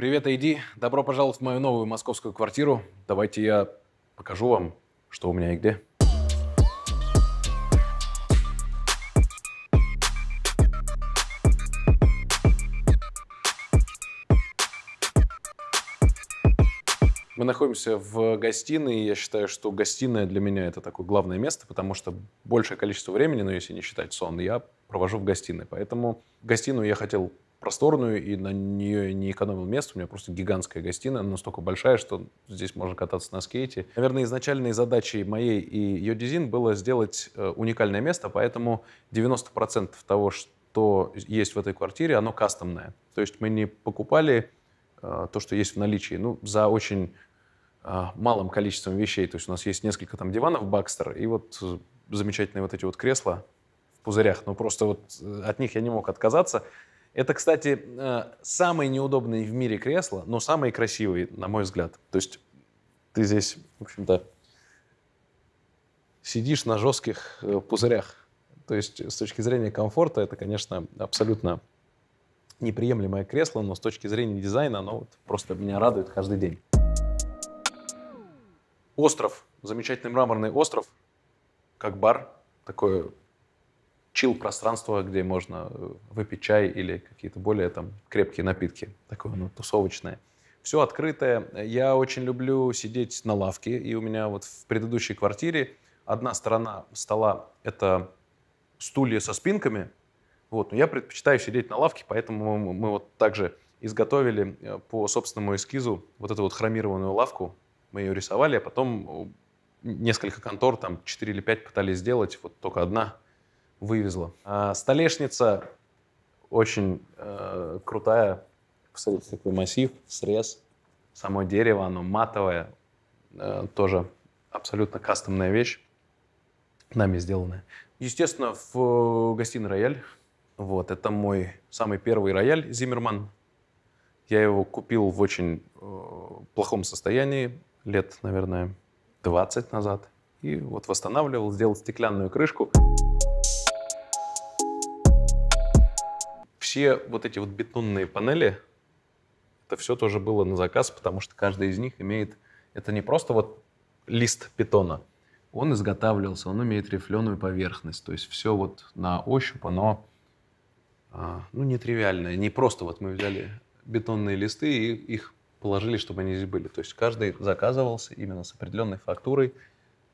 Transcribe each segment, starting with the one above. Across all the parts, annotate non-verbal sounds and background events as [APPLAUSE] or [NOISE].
Привет, Айди. Добро пожаловать в мою новую московскую квартиру. Давайте я покажу вам, что у меня и где. Мы находимся в гостиной, я считаю, что гостиная для меня это такое главное место, потому что большее количество времени, но ну, если не считать сон, я провожу в гостиной. Поэтому гостиную я хотел просторную, и на нее не экономил место. У меня просто гигантская гостиная, она настолько большая, что здесь можно кататься на скейте. Наверное, изначальной задачей моей и Йодизин было сделать э, уникальное место, поэтому 90% того, что есть в этой квартире, оно кастомное. То есть мы не покупали э, то, что есть в наличии, ну, за очень э, малым количеством вещей. То есть у нас есть несколько там диванов Бакстер и вот замечательные вот эти вот кресла в пузырях. Но ну, просто вот от них я не мог отказаться. Это, кстати, э, самые неудобные в мире кресла, но самые красивые, на мой взгляд. То есть ты здесь, в общем-то, сидишь на жестких э, пузырях. То есть с точки зрения комфорта это, конечно, абсолютно неприемлемое кресло, но с точки зрения дизайна оно вот просто меня радует каждый день. Остров. Замечательный мраморный остров, как бар. Такое чил пространство, где можно э, выпить чай или какие-то более там крепкие напитки, такое ну, тусовочное. Все открытое. Я очень люблю сидеть на лавке, и у меня вот в предыдущей квартире одна сторона стола — это стулья со спинками, вот, но я предпочитаю сидеть на лавке, поэтому мы, вот также изготовили э, по собственному эскизу вот эту вот хромированную лавку. Мы ее рисовали, а потом э, несколько контор, там 4 или 5 пытались сделать, вот только одна — вывезла. А столешница очень э, крутая. Посмотрите, такой массив, срез. Само дерево, оно матовое. Э, тоже абсолютно кастомная вещь, нами сделанная. Естественно, в гостиной рояль. Вот, это мой самый первый рояль Зиммерман. Я его купил в очень э, плохом состоянии лет, наверное, 20 назад. И вот восстанавливал, сделал стеклянную крышку. все вот эти вот бетонные панели, это все тоже было на заказ, потому что каждый из них имеет... Это не просто вот лист бетона. Он изготавливался, он имеет рифленую поверхность. То есть все вот на ощупь, оно а, ну, нетривиальное. Не просто вот мы взяли бетонные листы и их положили, чтобы они здесь были. То есть каждый заказывался именно с определенной фактурой.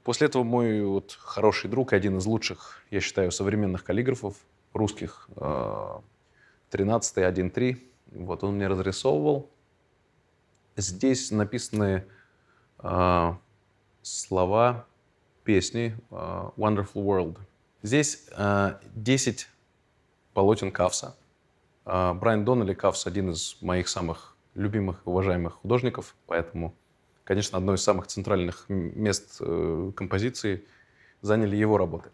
После этого мой вот хороший друг, один из лучших, я считаю, современных каллиграфов, русских, а, 13 1.3. Вот он мне разрисовывал. Здесь написаны э, слова песни э, Wonderful World. Здесь э, а, 10 полотен Кавса. Э, Брайан Доннелли Кавс один из моих самых любимых и уважаемых художников, поэтому, конечно, одно из самых центральных мест э, композиции заняли его работы.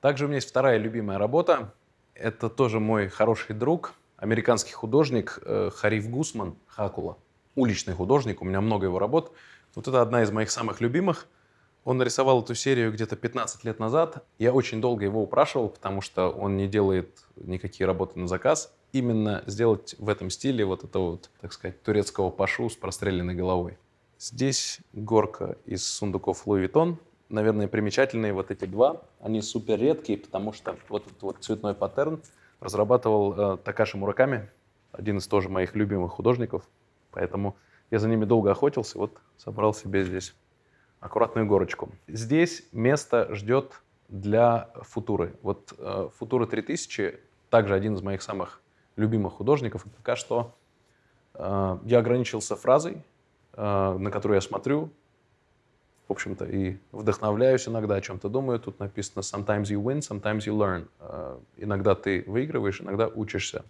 Также у меня есть вторая любимая работа это тоже мой хороший друг, американский художник э, Хариф Гусман Хакула. Уличный художник, у меня много его работ. Вот это одна из моих самых любимых. Он нарисовал эту серию где-то 15 лет назад. Я очень долго его упрашивал, потому что он не делает никакие работы на заказ. Именно сделать в этом стиле вот это вот, так сказать, турецкого пашу с простреленной головой. Здесь горка из сундуков Луи Витон наверное, примечательные вот эти два. Они супер редкие, потому что вот этот вот цветной паттерн разрабатывал э, Такаши Мураками, один из тоже моих любимых художников. Поэтому я за ними долго охотился, вот собрал себе здесь аккуратную горочку. Здесь место ждет для футуры. Вот э, футура 3000 также один из моих самых любимых художников. пока что э, я ограничился фразой, э, на которую я смотрю, в общем-то, и вдохновляюсь иногда, о чем-то думаю. Тут написано «Sometimes you win, sometimes you learn». А, иногда ты выигрываешь, иногда учишься.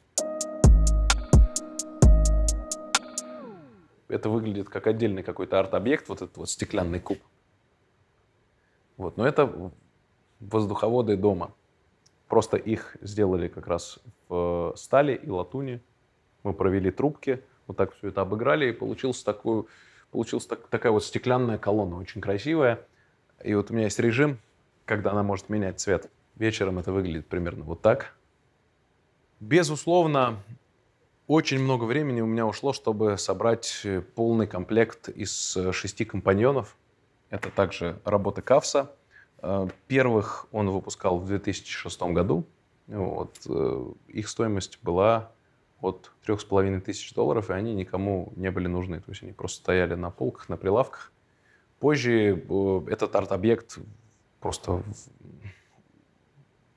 Это выглядит как отдельный какой-то арт-объект, вот этот вот стеклянный куб. Вот, но это воздуховоды дома. Просто их сделали как раз в стали и латуни. Мы провели трубки, вот так все это обыграли, и получился такой Получилась так, такая вот стеклянная колонна, очень красивая. И вот у меня есть режим, когда она может менять цвет. Вечером это выглядит примерно вот так. Безусловно, очень много времени у меня ушло, чтобы собрать э, полный комплект из э, шести компаньонов. Это также работа Кавса. Э, первых он выпускал в 2006 году. Вот. Их стоимость была от половиной тысяч долларов, и они никому не были нужны. То есть они просто стояли на полках, на прилавках. Позже э, этот арт-объект просто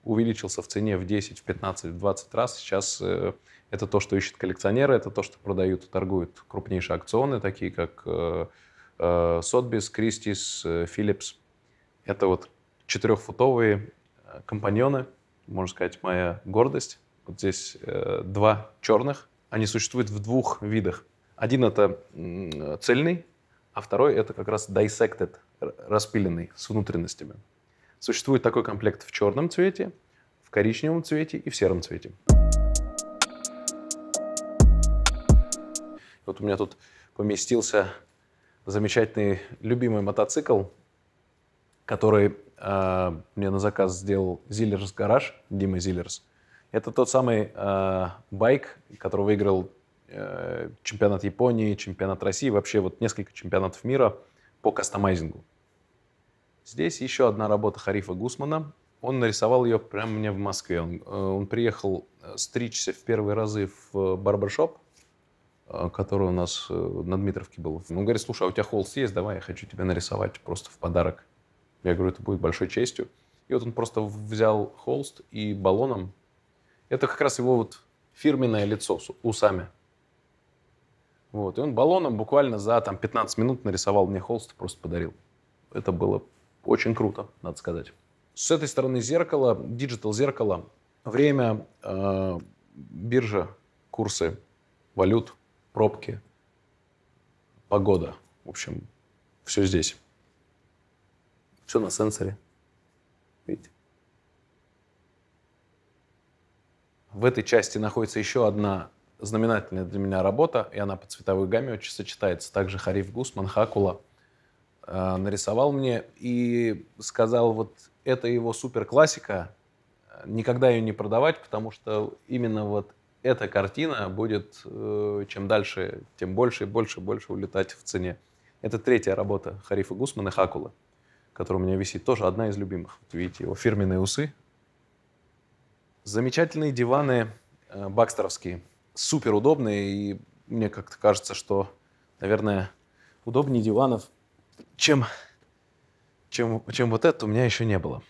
увеличился в цене в 10, в 15, в 20 раз. Сейчас э, это то, что ищут коллекционеры, это то, что продают и торгуют крупнейшие акционы, такие как Сотбис, э, Кристис, Philips. Это вот четырехфутовые компаньоны, можно сказать, моя гордость. Вот здесь э, два черных. Они существуют в двух видах. Один это цельный, а второй это как раз dissected, распиленный с внутренностями. Существует такой комплект в черном цвете, в коричневом цвете и в сером цвете. Вот у меня тут поместился замечательный любимый мотоцикл, который э, мне на заказ сделал Зиллерс Гараж, Дима Зиллерс. Э, это тот самый э, байк, который выиграл э, чемпионат Японии, чемпионат России, вообще вот несколько чемпионатов мира по кастомайзингу. Здесь еще одна работа Харифа Гусмана. Он нарисовал ее прямо мне в Москве. Он, э, он приехал э, стричься в первые разы в э, барбершоп, э, который у нас э, на Дмитровке был. Он говорит, слушай, а у тебя холст есть? Давай, я хочу тебя нарисовать просто в подарок. Я говорю, это будет большой честью. И вот он просто взял холст и баллоном это как раз его вот фирменное лицо с усами. Вот. И он баллоном буквально за там, 15 минут нарисовал мне холст, просто подарил. Это было очень круто, надо сказать. С этой стороны зеркала, диджитал зеркала, время, э, биржа, курсы, валют, пробки, погода. В общем, все здесь. Все на сенсоре. Видите? В этой части находится еще одна знаменательная для меня работа, и она по цветовой гамме очень сочетается. Также Хариф Гусман Хакула э, нарисовал мне и сказал, вот это его супер классика, э, никогда ее не продавать, потому что именно вот эта картина будет, э, чем дальше, тем больше и больше и больше улетать в цене. Это третья работа Харифа Гусмана Хакула, которая у меня висит, тоже одна из любимых. Вот видите, его фирменные усы, Замечательные диваны э, бакстеровские, супер удобные, и мне как-то кажется, что, наверное, удобнее диванов, чем, чем, чем вот это у меня еще не было.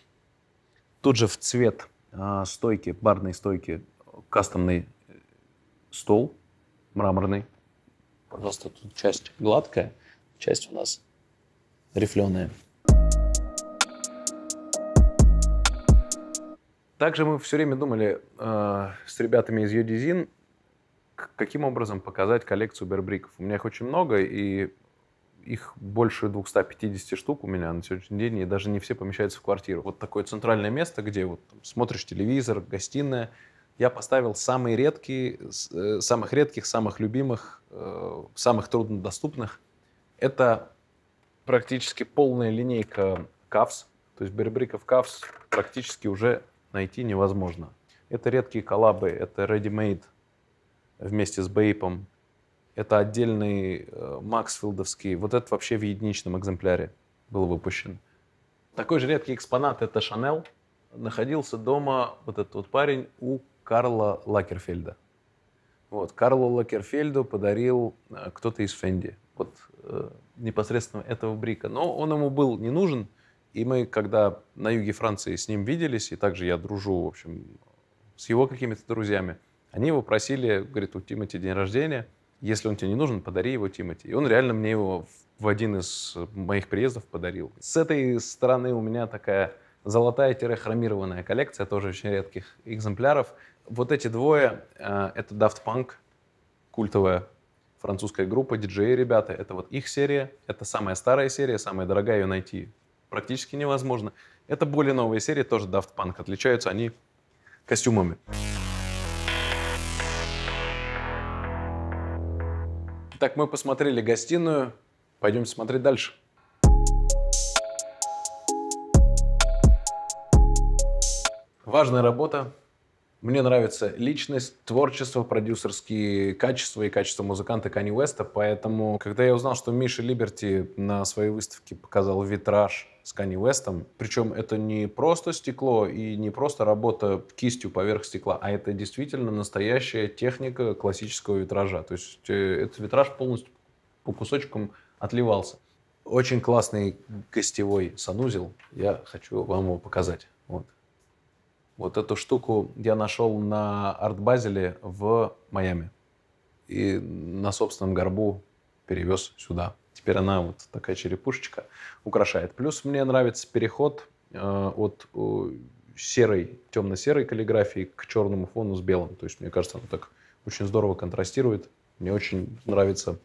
Тут же в цвет э, стойки, барной стойки, кастомный э, стол мраморный. Пожалуйста, тут часть гладкая, часть у нас рифленая. Также мы все время думали э, с ребятами из Юдизин, каким образом показать коллекцию бербриков. У меня их очень много, и их больше 250 штук у меня на сегодняшний день, и даже не все помещаются в квартиру. Вот такое центральное место, где вот там, смотришь телевизор, гостиная. Я поставил самые редкие, э, самых редких, самых любимых, э, самых труднодоступных. Это практически полная линейка кавс, то есть бербриков кавс практически уже найти невозможно. Это редкие коллабы, это ready-made вместе с бейпом, это отдельный э, Максфилдовский, вот это вообще в единичном экземпляре был выпущен. Такой же редкий экспонат это Шанел. Находился дома вот этот вот парень у Карла Лакерфельда. Вот, Карлу Лакерфельду подарил э, кто-то из Фенди, вот э, непосредственно этого брика. Но он ему был не нужен, и мы, когда на юге Франции с ним виделись, и также я дружу, в общем, с его какими-то друзьями, они его просили, говорит, у Тимати день рождения, если он тебе не нужен, подари его Тимати. И он реально мне его в один из моих приездов подарил. С этой стороны у меня такая золотая-хромированная коллекция, тоже очень редких экземпляров. Вот эти двое, э, это Daft Punk, культовая французская группа, диджеи ребята, это вот их серия, это самая старая серия, самая дорогая, ее найти практически невозможно. Это более новые серии, тоже Daft Punk. Отличаются они костюмами. Так, мы посмотрели гостиную. Пойдем смотреть дальше. Важная работа. Мне нравится личность, творчество, продюсерские качества и качество музыканта Кани Уэста. Поэтому, когда я узнал, что Миша Либерти на своей выставке показал витраж с Канни Уэстом, Причем это не просто стекло и не просто работа кистью поверх стекла, а это действительно настоящая техника классического витража. То есть э, этот витраж полностью по кусочкам отливался. Очень классный гостевой санузел. Я хочу вам его показать. Вот. Вот эту штуку я нашел на арт-базеле в Майами. И на собственном горбу перевез сюда. Теперь она вот такая черепушечка украшает. Плюс мне нравится переход э, от э, серой, темно-серой каллиграфии к черному фону с белым. То есть, мне кажется, она так очень здорово контрастирует. Мне очень нравится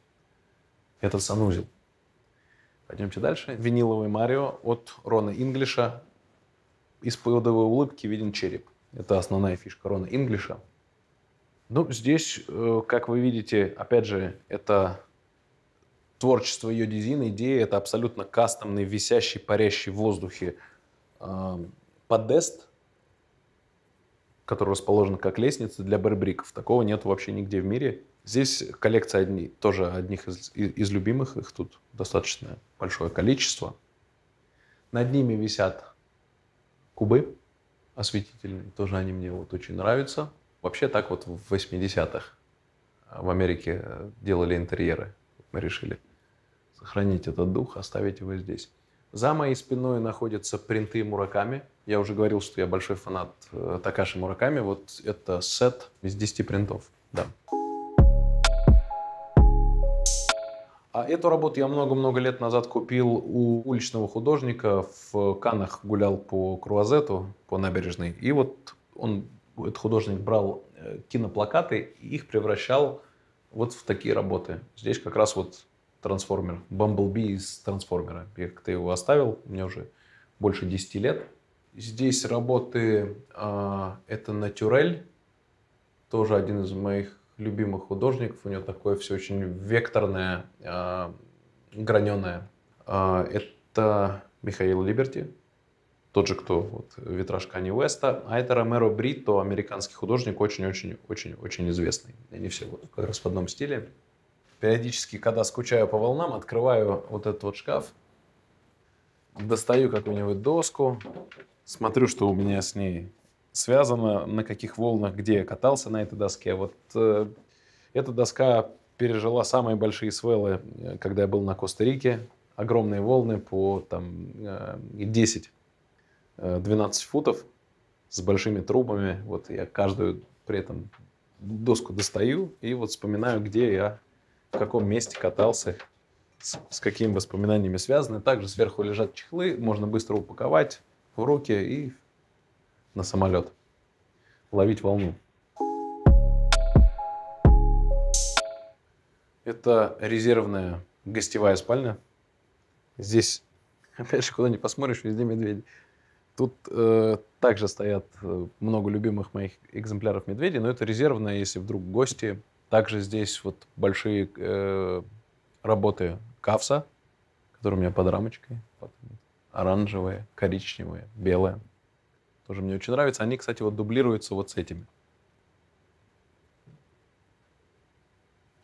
этот санузел. Пойдемте дальше. Виниловый Марио от Рона Инглиша. Из подовой улыбки виден череп. Это основная фишка Рона Инглиша. Ну, здесь, э, как вы видите, опять же, это творчество ее дизайн, идеи – это абсолютно кастомный, висящий, парящий в воздухе э, подест, который расположен как лестница для барбриков. Такого нет вообще нигде в мире. Здесь коллекция одни, тоже одних из, из любимых, их тут достаточно большое количество. Над ними висят кубы осветительные, тоже они мне вот очень нравятся. Вообще так вот в 80-х в Америке делали интерьеры, мы решили сохранить этот дух, оставить его здесь. За моей спиной находятся принты Мураками. Я уже говорил, что я большой фанат э, Такаши Мураками. Вот это сет из 10 принтов. Да. А эту работу я много-много лет назад купил у уличного художника. В Канах гулял по Круазету, по набережной. И вот он, этот художник брал э, киноплакаты и их превращал вот в такие работы. Здесь как раз вот трансформер. Бамблби из трансформера. Я как-то его оставил, мне уже больше 10 лет. Здесь работы а, это Натюрель, тоже один из моих любимых художников. У него такое все очень векторное, а, граненое. А, это Михаил Либерти, тот же, кто вот, витраж Кани Уэста. А это Ромеро Брито, американский художник, очень-очень-очень-очень известный. Они все вот, как раз в одном стиле периодически, когда скучаю по волнам, открываю вот этот вот шкаф, достаю какую-нибудь доску, смотрю, что у меня с ней связано, на каких волнах, где я катался на этой доске. Вот э, эта доска пережила самые большие свелы, э, когда я был на Коста-Рике. Огромные волны по там, 10-12 э, э, футов с большими трубами. Вот я каждую при этом доску достаю и вот вспоминаю, где я в каком месте катался, с, с какими воспоминаниями связаны. Также сверху лежат чехлы, можно быстро упаковать в руки и на самолет ловить волну. Это резервная гостевая спальня. Здесь, [LAUGHS] опять же, куда не посмотришь, везде медведи. Тут э, также стоят э, много любимых моих экземпляров медведей, но это резервная, если вдруг гости также здесь вот большие э, работы Кавса, которые у меня под рамочкой. Оранжевые, коричневые, белые. Тоже мне очень нравится. Они, кстати, вот дублируются вот с этими.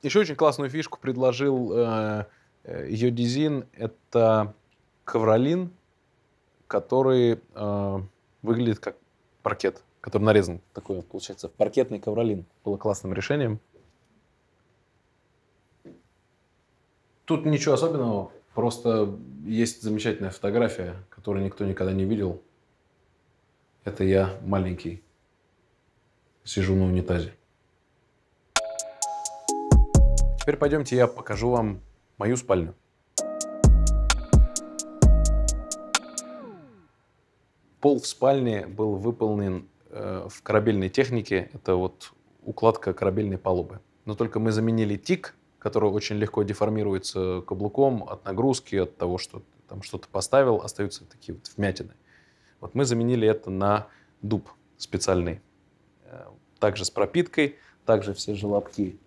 Еще очень классную фишку предложил э, э Йодизин. Это ковролин, который э, выглядит как паркет, который нарезан. Такой, получается, паркетный ковролин. Было классным решением. Тут ничего особенного, просто есть замечательная фотография, которую никто никогда не видел. Это я маленький, сижу на унитазе. Теперь пойдемте, я покажу вам мою спальню. Пол в спальне был выполнен э, в корабельной технике. Это вот укладка корабельной палубы. Но только мы заменили тик которая очень легко деформируется каблуком от нагрузки, от того, что там что-то поставил, остаются такие вот вмятины. Вот мы заменили это на дуб специальный. Э, также с пропиткой, также все желобки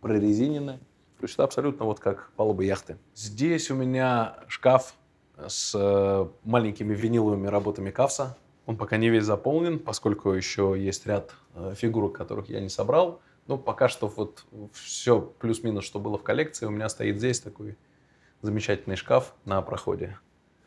прорезинены. То есть это абсолютно вот как палуба яхты. Здесь у меня шкаф с э, маленькими виниловыми работами Кавса. Он пока не весь заполнен, поскольку еще есть ряд э, фигурок, которых я не собрал. Ну, пока что вот все плюс-минус, что было в коллекции, у меня стоит здесь такой замечательный шкаф на проходе.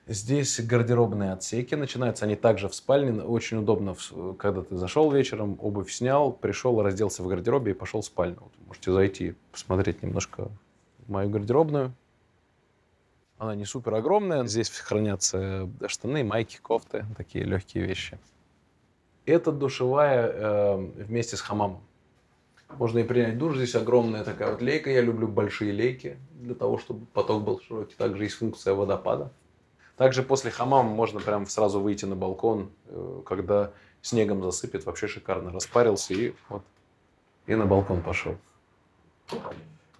Здесь гардеробные отсеки. Начинаются они также в спальне. Очень удобно, когда ты зашел вечером, обувь снял, пришел, разделся в гардеробе и пошел в спальню. Вот можете зайти, посмотреть немножко мою гардеробную. Она не супер огромная. Здесь хранятся э, штаны, майки, кофты, такие легкие вещи. Это душевая э, вместе с хамамом. Можно и принять душ. Здесь огромная такая вот лейка. Я люблю большие лейки для того, чтобы поток был широкий. Также есть функция водопада. Также после хамама можно прям сразу выйти на балкон, э, когда снегом засыпет. Вообще шикарно. Распарился и вот и на балкон пошел.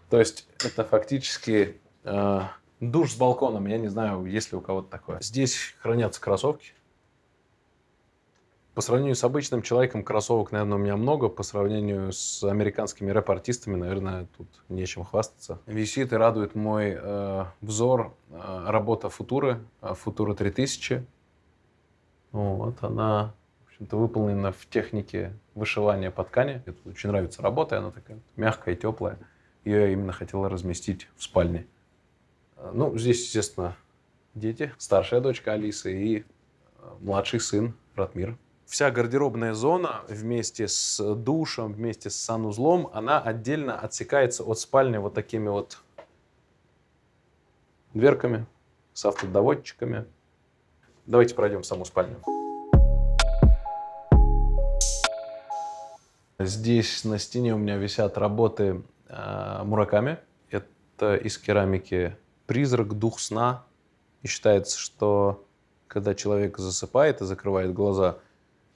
То есть это фактически э, душ с балконом. Я не знаю, есть ли у кого-то такое. Здесь хранятся кроссовки. По сравнению с обычным человеком кроссовок, наверное, у меня много. По сравнению с американскими рэп-артистами, наверное, тут нечем хвастаться. Висит и радует мой э, взор э, работа Футуры, э, Футура 3000. Вот, она, в общем-то, выполнена в технике вышивания по ткани. Это очень нравится работа, она такая мягкая, теплая. Ее я именно хотела разместить в спальне. Э, ну, здесь, естественно, дети. Старшая дочка Алисы и э, младший сын Ратмир вся гардеробная зона вместе с душем, вместе с санузлом, она отдельно отсекается от спальни вот такими вот дверками, с автодоводчиками. Давайте пройдем в саму спальню. Здесь на стене у меня висят работы э, мураками. Это из керамики призрак, дух сна. И считается, что когда человек засыпает и закрывает глаза,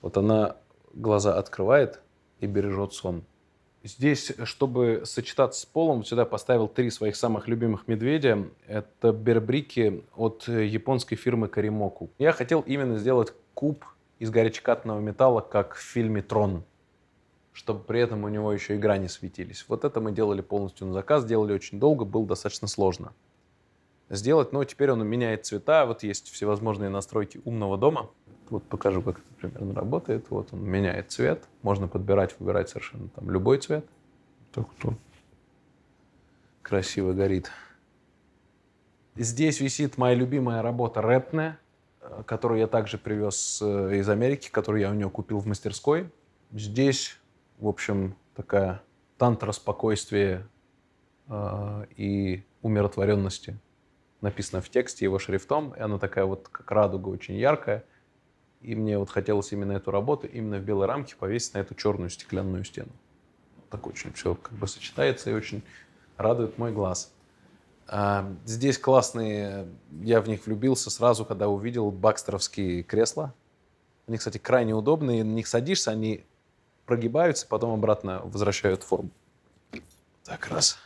вот она глаза открывает и бережет сон. Здесь, чтобы сочетаться с полом, сюда поставил три своих самых любимых медведя. Это бербрики от японской фирмы Каримоку. Я хотел именно сделать куб из горячекатного металла, как в фильме «Трон», чтобы при этом у него еще и грани светились. Вот это мы делали полностью на заказ, делали очень долго, было достаточно сложно сделать, но теперь он меняет цвета, вот есть всевозможные настройки умного дома. Вот покажу, как это примерно работает. Вот он меняет цвет, можно подбирать, выбирать совершенно там любой цвет. Так вот он красиво горит. Здесь висит моя любимая работа ретная, которую я также привез э, из Америки, которую я у нее купил в мастерской. Здесь, в общем, такая тантра спокойствия э, и умиротворенности написано в тексте его шрифтом, и она такая вот как радуга очень яркая. И мне вот хотелось именно эту работу, именно в белой рамке повесить на эту черную стеклянную стену. Так очень все как бы сочетается и очень радует мой глаз. А, здесь классные, я в них влюбился сразу, когда увидел бакстеровские кресла. Они, кстати, крайне удобные, на них садишься, они прогибаются, потом обратно возвращают форму. Так, раз.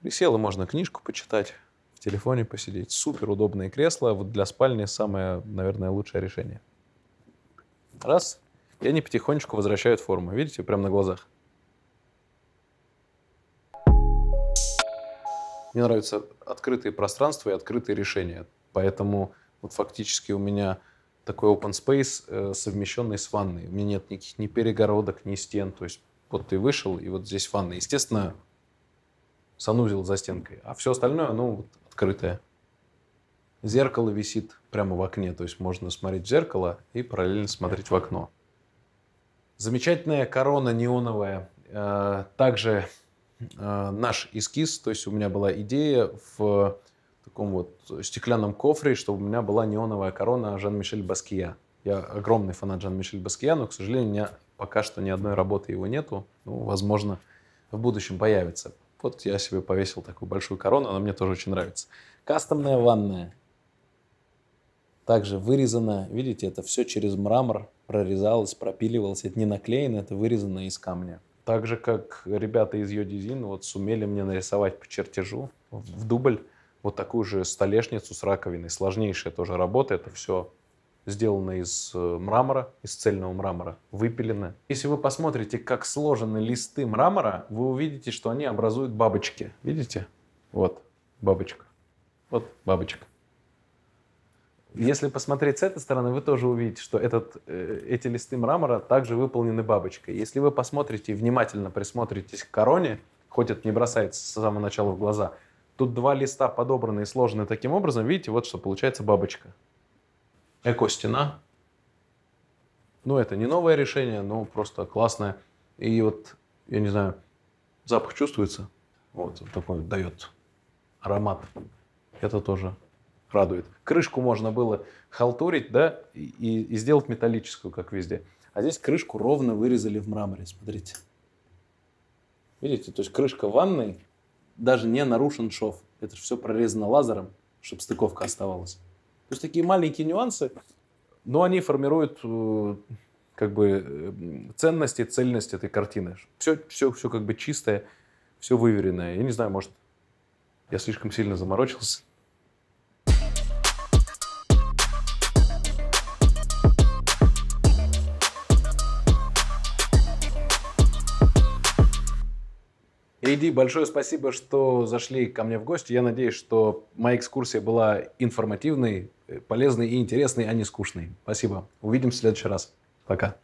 Присел, и можно книжку почитать телефоне посидеть. Супер удобные кресла. Вот для спальни самое, наверное, лучшее решение. Раз. И они потихонечку возвращают форму. Видите, прямо на глазах. Мне нравятся открытые пространства и открытые решения. Поэтому вот фактически у меня такой open space, э, совмещенный с ванной. У меня нет никаких ни перегородок, ни стен. То есть вот ты вышел, и вот здесь ванна. Естественно, санузел за стенкой. А все остальное, ну, вот, открытое. Зеркало висит прямо в окне, то есть можно смотреть в зеркало и параллельно смотреть в окно. Замечательная корона неоновая. Э, также э, наш эскиз, то есть у меня была идея в таком вот стеклянном кофре, чтобы у меня была неоновая корона Жан-Мишель Баския. Я огромный фанат Жан-Мишель Баския, но, к сожалению, у меня пока что ни одной работы его нету. Ну, возможно, в будущем появится. Вот я себе повесил такую большую корону, она мне тоже очень нравится. Кастомная ванная. Также вырезана, видите, это все через мрамор прорезалось, пропиливалось. Это не наклеено, это вырезано из камня. Так же, как ребята из Йодизин вот сумели мне нарисовать по чертежу в дубль вот такую же столешницу с раковиной. Сложнейшая тоже работа, это все Сделаны из э, мрамора, из цельного мрамора, выпилена. Если вы посмотрите, как сложены листы мрамора, вы увидите, что они образуют бабочки. Видите? Вот бабочка. Вот бабочка. Если посмотреть с этой стороны, вы тоже увидите, что этот, э, эти листы мрамора также выполнены бабочкой. Если вы посмотрите и внимательно присмотритесь к короне, хоть это не бросается с самого начала в глаза, тут два листа подобраны и сложены таким образом, видите, вот что получается бабочка эко-стена. Ну, это не новое решение, но просто классное. И вот, я не знаю, запах чувствуется. Вот такой дает аромат. Это тоже радует. Крышку можно было халтурить, да, и, и сделать металлическую, как везде. А здесь крышку ровно вырезали в мраморе, смотрите. Видите, то есть крышка ванной, даже не нарушен шов. Это же все прорезано лазером, чтобы стыковка оставалась. То есть такие маленькие нюансы, но они формируют э, как бы э, ценности, цельность этой картины. Все, все, все как бы чистое, все выверенное. Я не знаю, может, я слишком сильно заморочился. Иди, большое спасибо, что зашли ко мне в гости. Я надеюсь, что моя экскурсия была информативной, э, полезной и интересной, а не скучной. Спасибо. Увидимся в следующий раз. Пока.